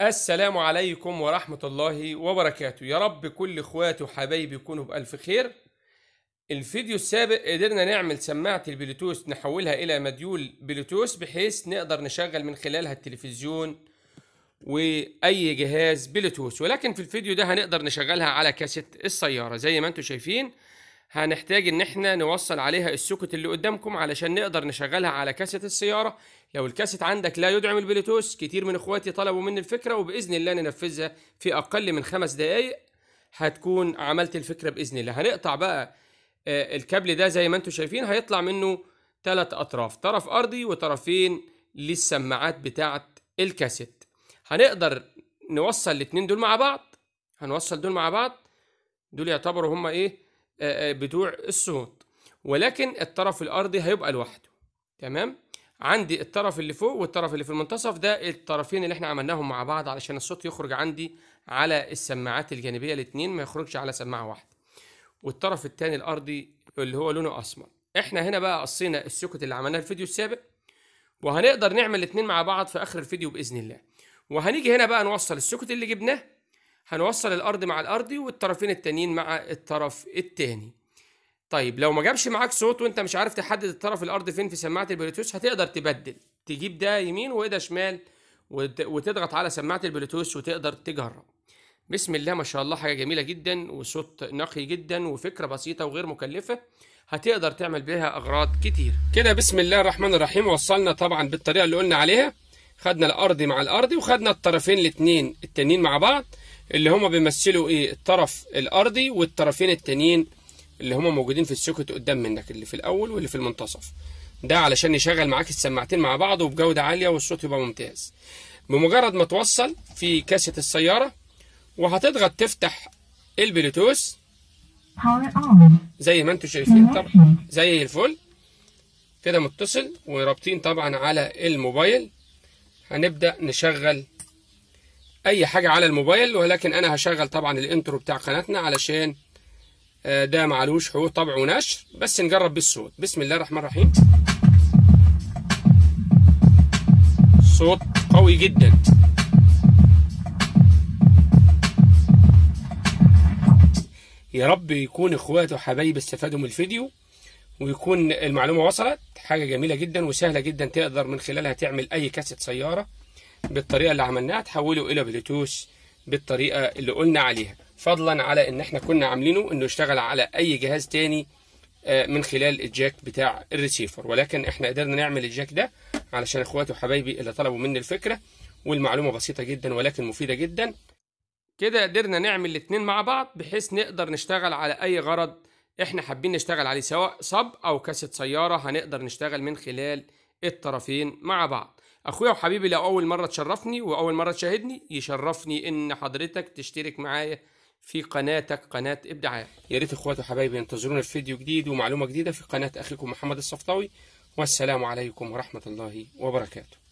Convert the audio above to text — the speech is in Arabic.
السلام عليكم ورحمة الله وبركاته يا رب كل اخواتي وحبايبي يكونوا بألف خير الفيديو السابق قدرنا نعمل سماعة البلوتوث نحولها إلى مديول بلوتوث بحيث نقدر نشغل من خلالها التلفزيون وأي جهاز بلوتوث ولكن في الفيديو ده هنقدر نشغلها على كاسيت السيارة زي ما انتم شايفين هنحتاج ان احنا نوصل عليها السوكت اللي قدامكم علشان نقدر نشغلها على كاسة السيارة لو الكاسيت عندك لا يدعم البلوتوث كتير من اخواتي طلبوا مني الفكرة وبإذن الله ننفذها في أقل من خمس دقايق هتكون عملت الفكرة بإذن الله هنقطع بقى آه، الكابل ده زي ما انتم شايفين هيطلع منه ثلاث أطراف طرف أرضي وطرفين للسماعات بتاعة الكاسيت هنقدر نوصل الاثنين دول مع بعض هنوصل دول مع بعض دول يعتبروا هما ايه آه، آه، بتوع الصوت ولكن الطرف الارضي هيبقى لوحده تمام عندي الطرف اللي فوق والطرف اللي في المنتصف ده الطرفين اللي احنا عملناهم مع بعض علشان الصوت يخرج عندي على السماعات الجانبيه الاثنين ما يخرجش على سماعه واحده والطرف الثاني الارضي اللي هو لونه اسمر احنا هنا بقى قصينا السكوت اللي عملناه الفيديو السابق وهنقدر نعمل الاثنين مع بعض في اخر الفيديو باذن الله وهنيجي هنا بقى نوصل السكوت اللي جبناه هنوصل الارض مع الارضي والطرفين التانيين مع الطرف التاني طيب لو ما جابش معاك صوت وانت مش عارف تحدد الطرف الارض فين في سماعه البلوتوث هتقدر تبدل تجيب ده يمين وده شمال وتضغط على سماعه البلوتوث وتقدر تجرب بسم الله ما شاء الله حاجه جميله جدا وصوت نقي جدا وفكره بسيطه وغير مكلفه هتقدر تعمل بيها اغراض كتير كده بسم الله الرحمن الرحيم وصلنا طبعا بالطريقه اللي قلنا عليها خدنا الارضي مع الارضي وخدنا الطرفين الاتنين التانيين مع بعض اللي هما بيمثلوا ايه الطرف الارضي والطرفين التانيين اللي هما موجودين في السوكت قدام منك اللي في الاول واللي في المنتصف ده علشان يشغل معاك السماعتين مع بعض وبجوده عاليه والصوت يبقى ممتاز بمجرد ما توصل في كاسه السياره وهتضغط تفتح البلوتوث زي ما انتم شايفين طبعا زي الفل كده متصل ورابطين طبعا على الموبايل هنبدا نشغل اي حاجه على الموبايل ولكن انا هشغل طبعا الانترو بتاع قناتنا علشان آه، ده معلوش حقوق طبع ونشر بس نجرب بالصوت بسم الله الرحمن الرحيم صوت قوي جدا يا رب يكون اخواتي وحبايبي استفادوا من الفيديو ويكون المعلومه وصلت حاجه جميله جدا وسهله جدا تقدر من خلالها تعمل اي كاسه سياره بالطريقه اللي عملناها تحوله الى بلوتوث بالطريقه اللي قلنا عليها فضلا على ان احنا كنا عاملينه انه يشتغل على اي جهاز تاني آه، من خلال الجاك بتاع الريسيفر ولكن احنا قدرنا نعمل الجاك ده علشان اخواتي وحبايبي اللي طلبوا مني الفكره والمعلومه بسيطه جدا ولكن مفيده جدا كده قدرنا نعمل الاتنين مع بعض بحيث نقدر نشتغل على اي غرض احنا حابين نشتغل عليه سواء صب او كاسة سيارة هنقدر نشتغل من خلال الطرفين مع بعض اخويا وحبيبي لو اول مره تشرفني واول مره تشاهدني يشرفني ان حضرتك تشترك معايا في قناتك قناة إبداعات يا ريت إخواتي وحبايبي ينتظرونا في فيديو جديد ومعلومة جديدة في قناة أخيكم محمد الصفطاوي والسلام عليكم ورحمة الله وبركاته